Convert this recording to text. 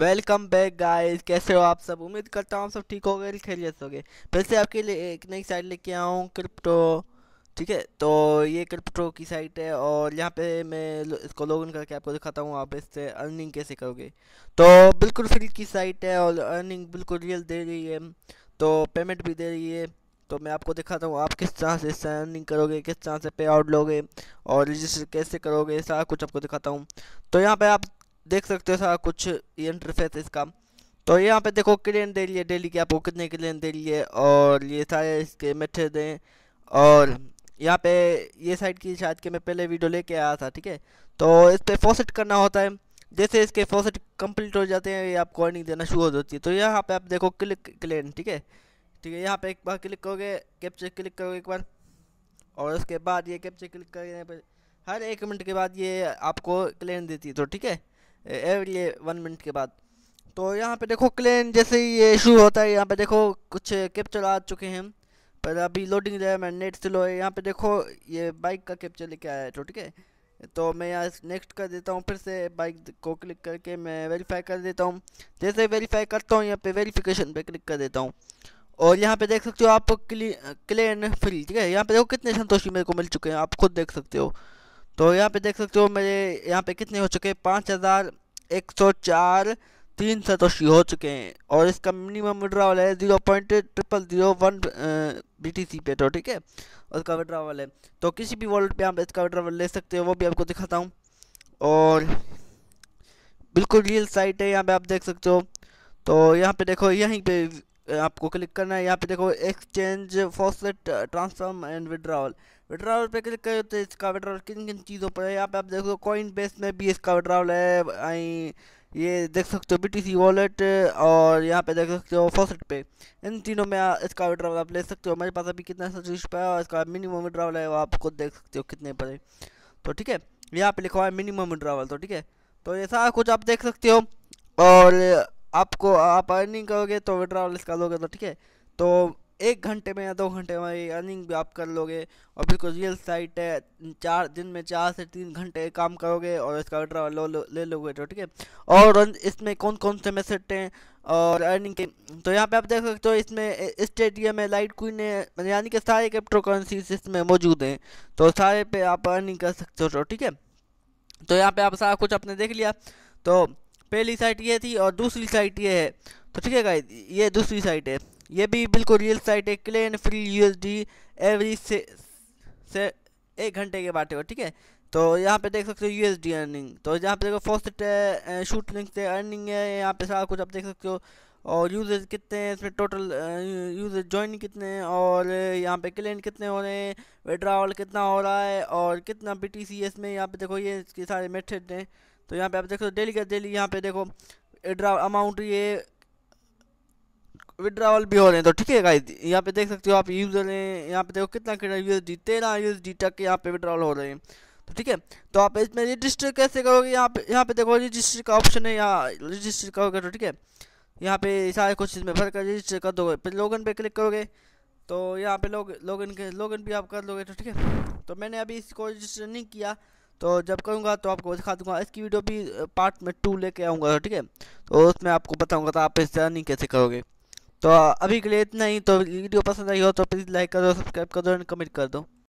welcome back guys कैसे हो आप सब उम्मीद करता हूँ सब ठीक हो गए खैरियत हो गए फिर से आपके लिए एक नई साइट लेके आया हूँ क्रिप्टो ठीक है तो ये क्रिप्टो की साइट है और यहाँ पे मैं इसको लॉग इन करके आपको दिखाता हूँ आप इससे अर्निंग कैसे करोगे तो बिल्कुल फ्री की साइट है और अर्निंग बिल्कुल रियल दे रही है तो पेमेंट भी दे रही है तो मैं आपको दिखाता हूँ आप किस तरह से इससे अर्निंग करोगे किस तरह से पे आउट लोगे और रजिस्टर कैसे करोगे सारा कुछ आपको दिखाता हूँ तो यहाँ पे आप देख सकते हो सारा कुछ ये इंटरफेस इसका तो यहाँ पे देखो क्लेन दे रही है डेली के आपको कितने क्लेन दे रही है और ये सारे इसके मेथड हैं और यहाँ पे ये साइड की शायद के मैं पहले वीडियो लेके आया था ठीक है तो इस पर फोसेट करना होता है जैसे इसके फोसेट कंप्लीट हो जाते हैं ये आपको अर्निंग देना शुरू हो जाती है तो यहाँ पे आप देखो क्लिक क्लेन ठीक है ठीक है यहाँ पे एक बार क्लिक करोगे कैप्चर क्लिक करोगे एक बार और उसके बाद ये कैप्चर क्लिक करने पर हर एक मिनट के बाद ये आपको क्लेन देती है तो ठीक है एवरी वन मिनट के बाद तो यहाँ पे देखो क्लेन जैसे ही ये इशू होता है यहाँ पे देखो कुछ कैप्चर आ चुके हैं पर अभी लोडिंग जो है मैं नेट स्लो है यहाँ पे देखो ये बाइक का कैप्चर लेके आया है तो ठीक है तो मैं यहाँ नेक्स्ट कर देता हूँ फिर से बाइक को क्लिक करके मैं वेरीफाई कर देता हूँ जैसे वेरीफाई करता हूँ यहाँ पे वेरीफिकेशन पे क्लिक कर देता हूँ और यहाँ पे देख सकते हो आप क्ली क्लेन फ्री ठीक है यहाँ पे देखो कितने संतोषी मेरे को मिल चुके हैं आप खुद देख सकते हो तो यहाँ पे देख सकते हो मेरे यहाँ पे कितने हो चुके हैं पाँच हज़ार एक सौ चार तीन सतोशी हो चुके हैं और इसका मिनिमम विड्रावल है zero point triple zero one B T C पे तो ठीक है उसका विड्रावल है तो किसी भी वॉलेट पे आप इसका विड्रावल ले सकते हो वो भी आपको दिखाता हूँ और बिल्कुल रियल साइट है यहाँ पे आप देख सकते हो तो यहाँ पे देखो यहीं पे आपको क्लिक करना है यहाँ पे देखो exchange faucet transform and withdrawal withdrawal पे क्लिक करें तो इसका विड्रावल किन किन चीज़ों पर है यहाँ पे आप देखो कॉइन बेस में भी इसका विड्रावल है आई ये देख सकते हो बी वॉलेट और यहाँ पे देख सकते हो फॉसेट पे इन तीनों में इसका विड्रावल आप ले सकते हो मेरे पास अभी कितना सा पर है और इसका मिनिमम विड्रावल है वो आप खुद देख सकते हो कितने पर है तो ठीक है यहाँ पे लिखा हुआ है मिनिमम विड्रावल तो ठीक है तो ये सारा कुछ आप देख सकते हो और आपको आप अर्निंग करोगे तो विड्रॉल इसका लोगे तो ठीक है तो एक घंटे में या दो घंटे में अर्निंग भी आप कर लोगे और बिल्कुल रियल साइट है चार दिन में चार से तीन घंटे काम करोगे और इसका विड्रॉ लो, लो, ले लोगे तो ठीक है और इसमें कौन कौन से मैसेट हैं और अर्निंग के तो यहाँ पे आप देख सकते हो इसमें स्टेडियम है लाइट क्वीन है मतलब यानी कि सारे क्रिप्टो करेंसीज इसमें मौजूद हैं तो सारे पे आप अर्निंग कर सकते हो तो ठीक है तो यहाँ पे आप सारा कुछ आपने देख लिया तो पहली साइट ये थी और दूसरी साइट ये है तो ठीक है गाइज ये दूसरी साइट है ये भी बिल्कुल रियल साइट है क्लेन फ्री डी एवरी से, से एक घंटे के बाटे ठीक है तो यहाँ पे देख सकते हो यूएसडी अर्निंग तो यहाँ पे देखो फर्स्ट शूट लिंक से अर्निंग है यहाँ पे सारा कुछ आप देख सकते हो और यूजर्स कितने हैं इसमें टोटल यूजर ज्वाइन कितने हैं और यहाँ पे क्लेन कितने हो रहे हैं विड्रावल कितना हो रहा है और कितना बी टी सी इसमें यहाँ पे देखो ये इसके सारे मेथड हैं तो यहाँ पे आप देख सकते हो डेली का डेली यहाँ पे देखो ड्रा अमाउंट ये विड्रावल भी हो रहे हैं तो ठीक है गाई यहाँ पे देख सकते हो आप यूज़र हैं यहाँ पे देखो कितना कितना यू तेरह यू तक यहाँ पे विड्रॉल हो रहे हैं तो ठीक है तो आप इसमें रजिस्टर कैसे करोगे यहाँ पे यहाँ पे देखो रजिस्टर का ऑप्शन है यहाँ रजिस्टर करोगे तो ठीक है यहाँ पे सारे कुछ इसमें भर कर रजिस्टर कर दोगे फिर लॉगिन पे क्लिक करोगे तो यहाँ पे लोग लॉगिन के लॉगिन भी आप कर लोगे तो ठीक है तो मैंने अभी इसको रजिस्टर नहीं किया तो जब करूँगा तो आपको दिखा दूंगा इसकी वीडियो भी पार्ट में टू लेके आऊँगा ठीक है तो उसमें आपको बताऊँगा तो आप इस रनिंग कैसे करोगे तो अभी के लिए इतना ही तो वीडियो पसंद आई हो तो प्लीज़ लाइक कर दो सब्सक्राइब कर दो एंड कमेंट कर दो